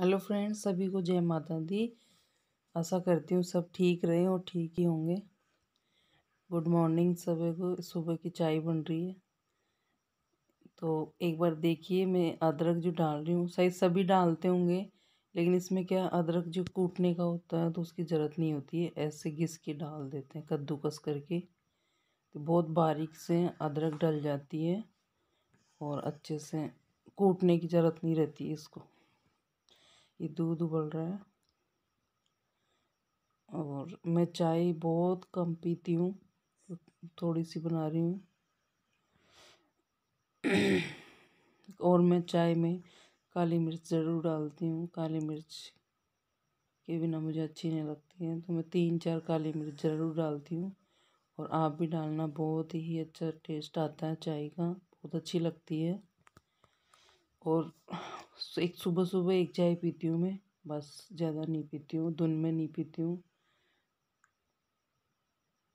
Hello friends सभी को जय माता दी आशा करती हूँ सब ठीक रहे और ठीक ही होंगे गुड मॉर्निंग सभी को सुबह की चाय बन रही है तो एक बार देखिए मैं अदरक जो डाल रही हूँ शायद सभी डालते होंगे लेकिन इसमें क्या अदरक जो कूटने का होता है तो उसकी ज़रूरत नहीं होती है ऐसे घिस के डाल देते हैं कद्दूकस करके तो बहुत बारीक से अदरक डल जाती है और अच्छे से कूटने की ज़रूरत नहीं रहती इसको ये दूध उबल रहा है और मैं चाय बहुत कम पीती हूँ थोड़ी सी बना रही हूँ और मैं चाय में काली मिर्च ज़रूर डालती हूँ काली मिर्च के बिना मुझे अच्छी नहीं लगती है तो मैं तीन चार काली मिर्च ज़रूर डालती हूँ और आप भी डालना बहुत ही अच्छा टेस्ट आता है चाय का बहुत अच्छी लगती है और एक सुबह सुबह एक चाय पीती हूँ मैं बस ज़्यादा नहीं पीती हूँ दिन में नहीं पीती हूँ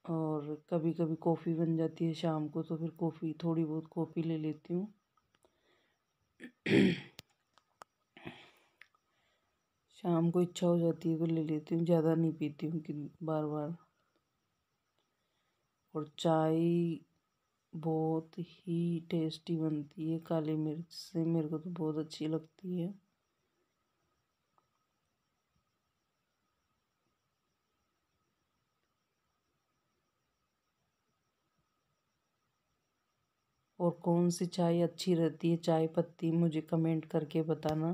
और कभी कभी कॉफ़ी बन जाती है शाम को तो फिर कॉफ़ी थोड़ी बहुत कॉफ़ी ले लेती हूँ शाम को इच्छा हो जाती है तो ले लेती हूँ ज़्यादा नहीं पीती हूँ कि बार बार और चाय बहुत ही टेस्टी बनती है काली मिर्च से मेरे को तो बहुत अच्छी लगती है और कौन सी चाय अच्छी रहती है चाय पत्ती मुझे कमेंट करके बताना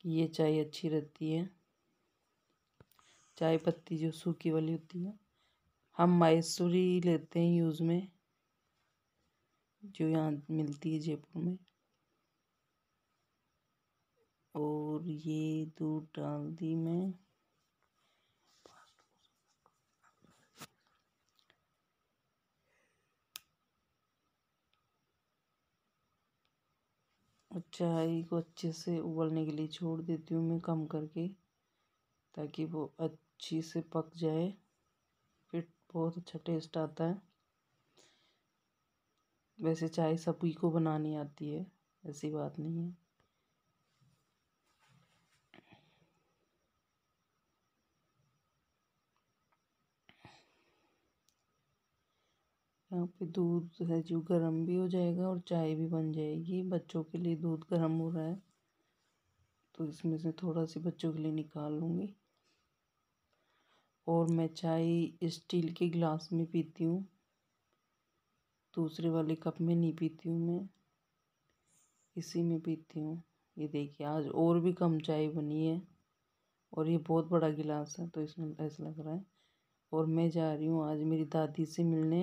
कि ये चाय अच्छी रहती है चाय पत्ती जो सूखी वाली होती है हम मायसूरी लेते हैं यूज़ में जो यहाँ मिलती है जयपुर में और ये दूध दी मैं चाय अच्छा, को अच्छे से उबलने के लिए छोड़ देती हूँ मैं कम करके ताकि वो अच्छी से पक जाए फिर बहुत अच्छा टेस्ट आता है वैसे चाय सभी को बनानी आती है ऐसी बात नहीं है यहाँ पे दूध है जो गर्म भी हो जाएगा और चाय भी बन जाएगी बच्चों के लिए दूध गर्म हो रहा है तो इसमें से थोड़ा सी बच्चों के लिए निकाल लूँगी और मैं चाय स्टील के गिलास में पीती हूँ दूसरे वाले कप में नहीं पीती हूँ मैं इसी में पीती हूँ ये देखिए आज और भी कम चाय बनी है और ये बहुत बड़ा गिलास है तो इसमें ऐसा लग रहा है और मैं जा रही हूँ आज मेरी दादी से मिलने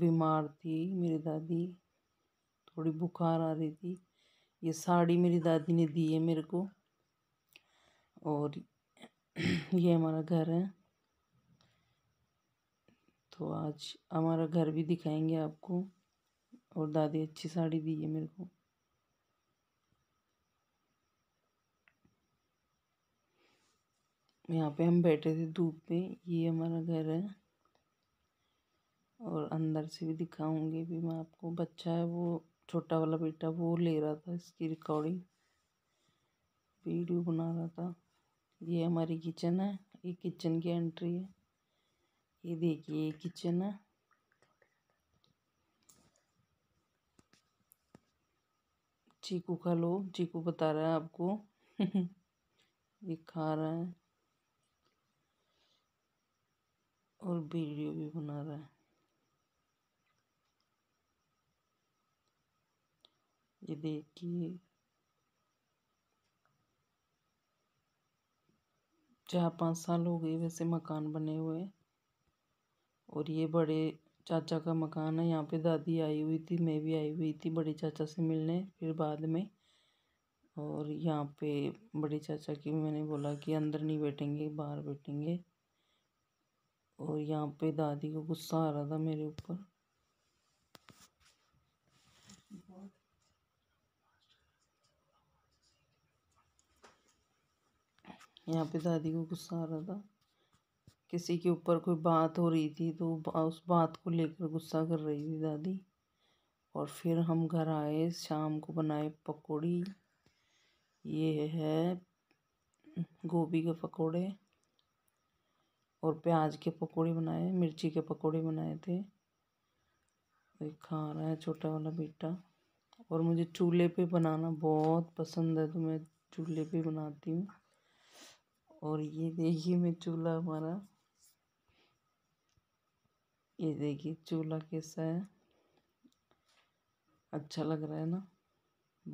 बीमार थी मेरी दादी थोड़ी बुखार आ रही थी ये साड़ी मेरी दादी ने दी है मेरे को और ये हमारा घर है तो आज हमारा घर भी दिखाएंगे आपको और दादी अच्छी साड़ी दी है मेरे को यहाँ पे हम बैठे थे धूप पे ये हमारा घर है और अंदर से भी दिखाऊंगी भी मैं आपको बच्चा है वो छोटा वाला बेटा वो ले रहा था इसकी रिकॉर्डिंग वीडियो बना रहा था ये हमारी किचन है ये किचन की एंट्री है ये देखिए किचन है चीकू खा लो चीकू बता रहा है आपको ये खा रहा है और वीडियो भी बना रहा है ये देखिए चार पाँच साल हो गए वैसे मकान बने हुए और ये बड़े चाचा का मकान है यहाँ पे दादी आई हुई थी मैं भी आई हुई थी बड़े चाचा से मिलने फिर बाद में और यहाँ पे बड़े चाचा की मैंने बोला कि अंदर नहीं बैठेंगे बाहर बैठेंगे और यहाँ पे दादी को गुस्सा आ रहा था मेरे ऊपर यहाँ पे दादी को गुस्सा आ रहा था किसी के ऊपर कोई बात हो रही थी तो उस बात को लेकर गुस्सा कर रही थी दादी और फिर हम घर आए शाम को बनाए पकौड़ी ये है गोभी के पकौड़े और प्याज के पकौड़े बनाए मिर्ची के पकौड़े बनाए थे खा रहा है छोटा वाला बेटा और मुझे चूल्हे पे बनाना बहुत पसंद है तो मैं चूल्हे पे बनाती हूँ और ये देखिए मैं चूल्हा हमारा ये देखिए चूल्हा कैसा है अच्छा लग रहा है ना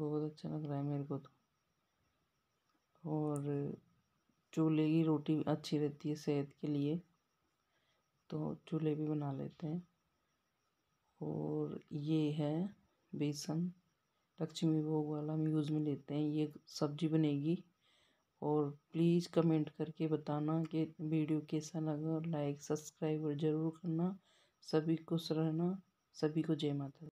बहुत अच्छा लग रहा है मेरे को तो और चूल्हे की रोटी अच्छी रहती है सेहत के लिए तो चूल्हे भी बना लेते हैं और ये है बेसन लक्ष्मी भोग वाला हम यूज़ में लेते हैं ये सब्जी बनेगी और प्लीज़ कमेंट करके बताना कि वीडियो कैसा लगा लाइक सब्सक्राइब और ज़रूर करना सभी खुश रहना सभी को जय माता दी।